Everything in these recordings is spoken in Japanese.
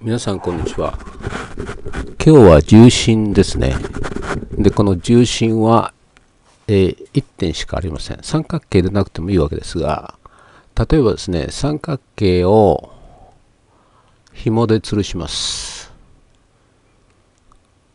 皆さんこんにちは。今日は重心ですね。で、この重心は、えー、1点しかありません。三角形でなくてもいいわけですが、例えばですね、三角形を紐で吊るします。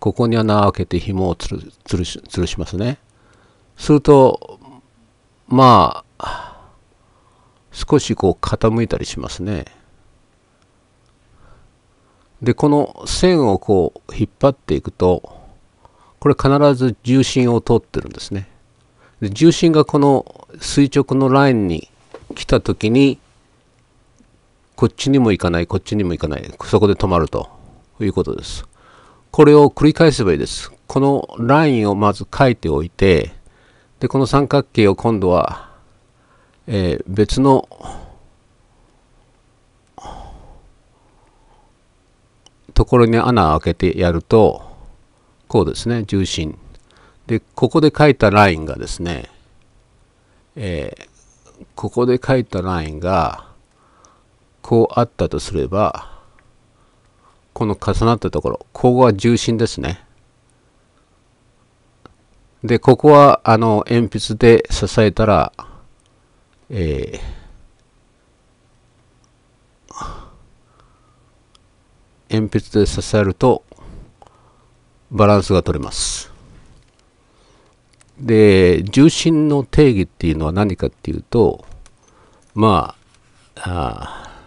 ここに穴を開けて紐を吊る吊るし吊るしますね。すると、まあ、少しこう傾いたりしますね。で、この線をこう引っ張っていくと、これ必ず重心を通ってるんですね。で重心がこの垂直のラインに来た時に、こっちにも行かない、こっちにも行かない、そこで止まるということです。これを繰り返せばいいです。このラインをまず書いておいて、で、この三角形を今度は、えー、別のところに穴を開けてやるとこうですね重心でここで書いたラインがですね、えー、ここで書いたラインがこうあったとすればこの重なったところここは重心ですねでここはあの鉛筆で支えたらえー鉛筆で支えるとバランスが取れます。で重心の定義っていうのは何かっていうとまあ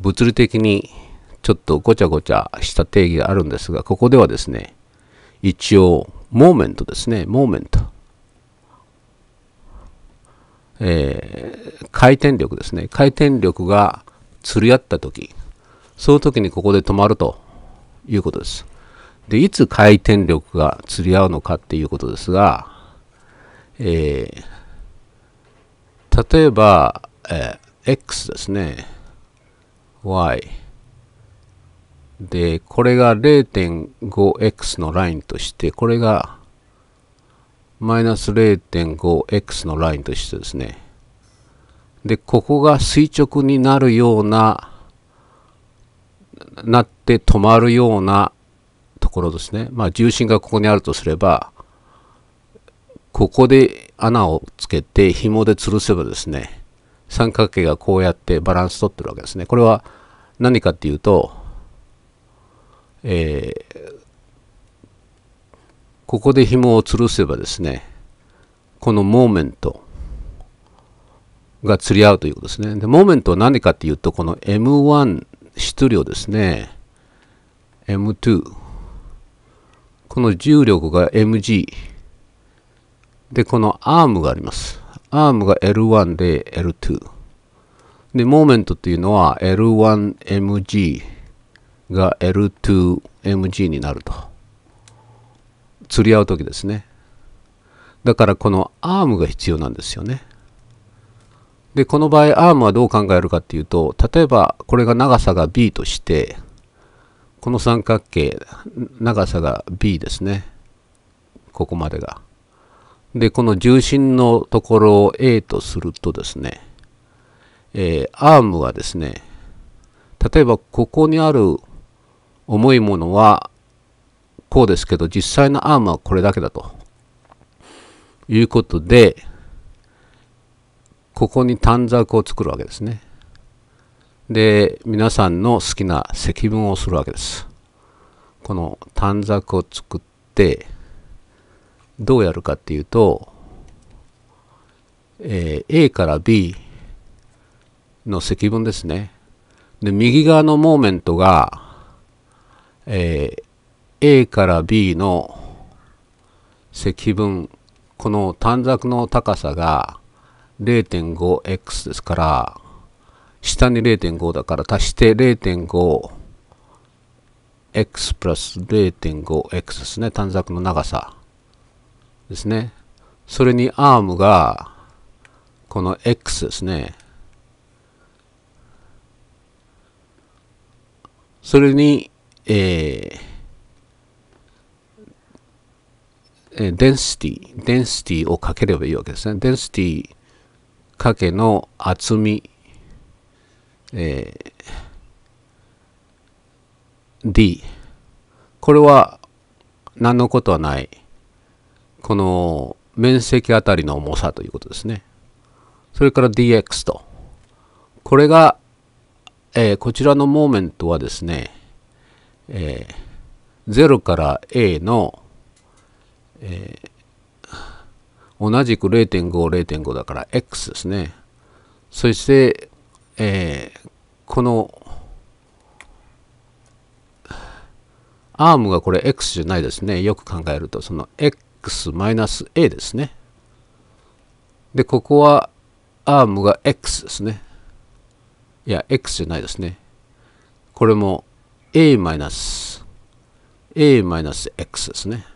物理的にちょっとごちゃごちゃした定義があるんですがここではですね一応モーメントですねモーメント、えー、回転力ですね回転力が釣り合った時その時にここで止まるということです。で、いつ回転力が釣り合うのかっていうことですが、えー、例えば、えー、X ですね。Y。で、これが 0.5x のラインとして、これがマイナス 0.5x のラインとしてですね。で、ここが垂直になるようななって止まるようなところですね。まあ、重心がここにあるとすれば、ここで穴をつけて紐で吊るせばですね、三角形がこうやってバランス取ってるわけですね。これは何かっていうと、えー、ここで紐を吊るせばですね、このモーメントが釣り合うということですね。で、モーメントは何かっていうと、この M1 質量ですね M2 この重力が mg でこのアームがありますアームが L1 で L2 でモーメントっていうのは L1mg が L2mg になると釣り合う時ですねだからこのアームが必要なんですよねで、この場合、アームはどう考えるかっていうと、例えば、これが長さが B として、この三角形、長さが B ですね。ここまでが。で、この重心のところを A とするとですね、えー、アームはですね、例えばここにある重いものはこうですけど、実際のアームはこれだけだということで、ここに短冊を作るわけですね。で、皆さんの好きな積分をするわけです。この短冊を作って、どうやるかっていうと、えー、A から B の積分ですね。で、右側のモーメントが、えー、A から B の積分、この短冊の高さが 0.5x ですから、下に0.5だから足して 0.5x プラス 0.5x ですね。短冊の長さですね。それにアームが、この x ですね。それに、えー、えー、デンシティ、デンシティをかければいいわけですね。デンシティけの厚み、えー、D。これは何のことはない。この面積あたりの重さということですね。それから dx と。これが、えー、こちらのモーメントはですね、えー、0から a の、えー同じく0.5、0.5だから X ですね。そして、えー、このアームがこれ X じゃないですね。よく考えると、その X-A ですね。で、ここはアームが X ですね。いや、X じゃないですね。これも A-A-X ですね。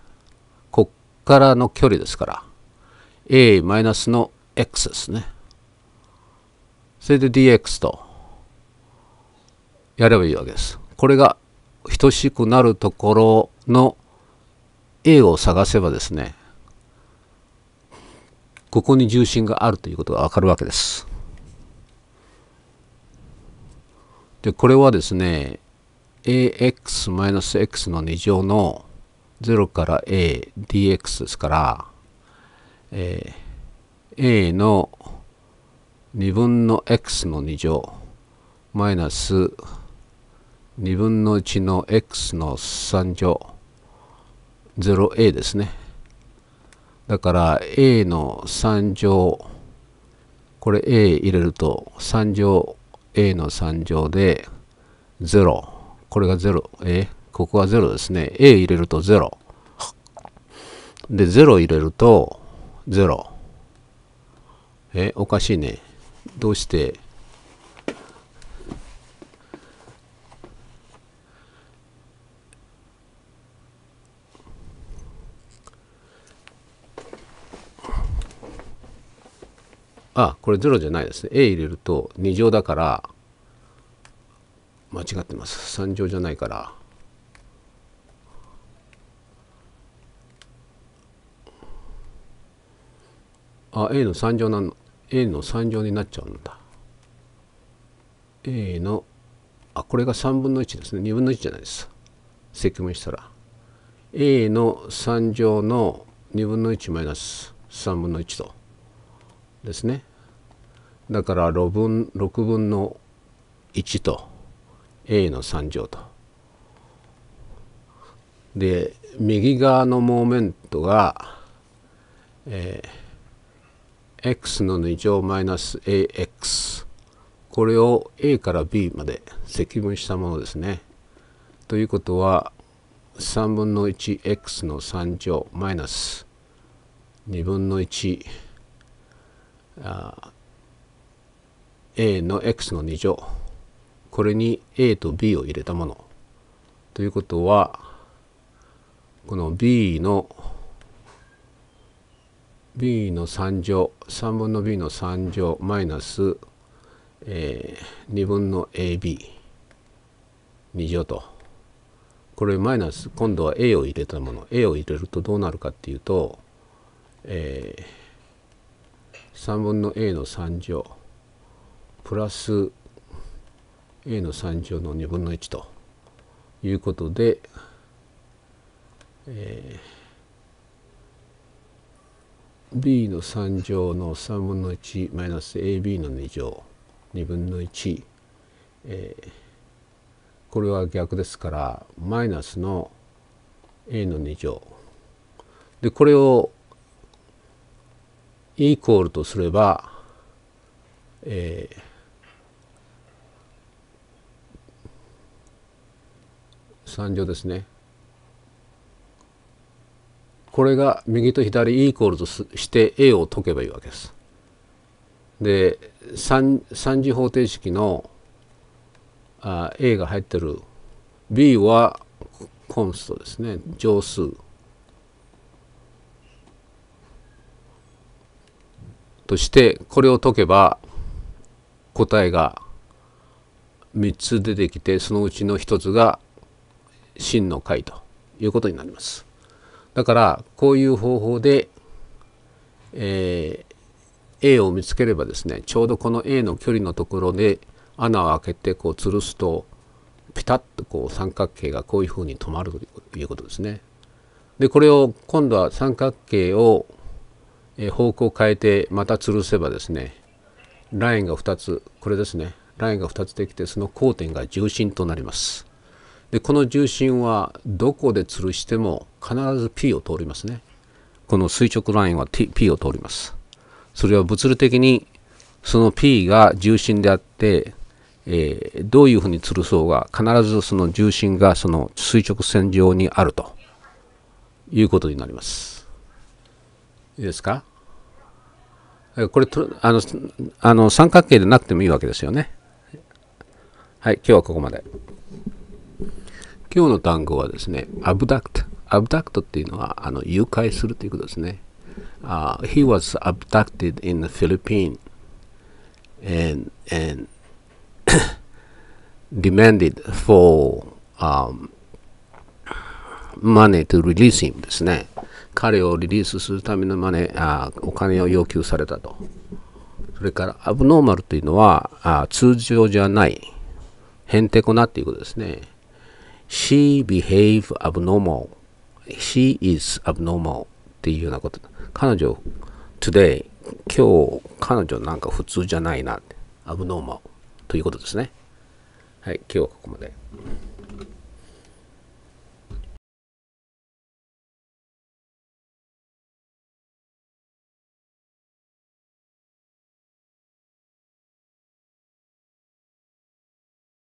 こっからの距離ですから。a マイナスの x ですね。それで dx とやればいいわけです。これが等しくなるところの a を探せばですね、ここに重心があるということがわかるわけです。で、これはですね、ax-x の2乗の0から a dx ですから、えー、a の2分の x の2乗マイナス2分の1の x の3乗 0a ですね。だから a の3乗これ a 入れると3乗 a の3乗で0これが0えここは0ですね a 入れると0で0入れると0えおかしいねどうしてあ、これ0じゃないですね。A 入れると2乗だから、間違ってます。3乗じゃないから、あ A の3乗なん A の3乗になっちゃうんだ A のあこれが3分の1ですね2分の1じゃないです積分したら A の3乗の2分の1マイナス3分の1とですねだから6分 ,6 分の1と A の3乗とで右側のモーメントがえー x の2乗マイナス ax これを a から b まで積分したものですね。ということは3分の 1x の3乗マイナス2分の 1a の x の2乗これに a と b を入れたものということはこの b の b の3乗3分の b の3乗マイナス、えー、2分の ab2 乗とこれマイナス今度は a を入れたもの a を入れるとどうなるかっていうと、えー、3分の a の3乗プラス a の3乗の2分の1ということで、えー b の3乗の3分の1マイナス ab の2乗2分の1、えー、これは逆ですからマイナスの a の2乗でこれをイコールとすれば、えー、3乗ですねこれが右と左イコールとして A を解けばいいわけです。で三次方程式のあ A が入ってる B はコンストですね乗数としてこれを解けば答えが3つ出てきてそのうちの1つが真の解ということになります。だからこういう方法で、えー、A を見つければですねちょうどこの A の距離のところで穴を開けてこう吊るすとピタッとこう三角形がこういうふうに止まるということですね。でこれを今度は三角形を方向を変えてまた吊るせばですねラインが2つこれですねラインが2つできてその交点が重心となります。でこの重心はどこで吊るしても必ず P を通りますねこの垂直ラインは、T、P を通りますそれは物理的にその P が重心であって、えー、どういうふうに吊るそうが必ずその重心がその垂直線上にあるということになりますいいですかこれとあのあの三角形でなくてもいいわけですよねはい今日はここまで。今日の単語はですね、アブダクト。アブダクトっていうのは、あの、誘拐するということですね。Uh, he was abducted in the Philippines and, and demanded for、um, money to release him ですね。彼をリリースするためのマネあお金を要求されたと。それからアブノーマルというのはあ通常じゃない、へんてこなっていうことですね。she behave abnormal she is abnormal っていうようなこと彼女 today 今日彼女なんか普通じゃないな abnormal ということですねはい今日はここまで。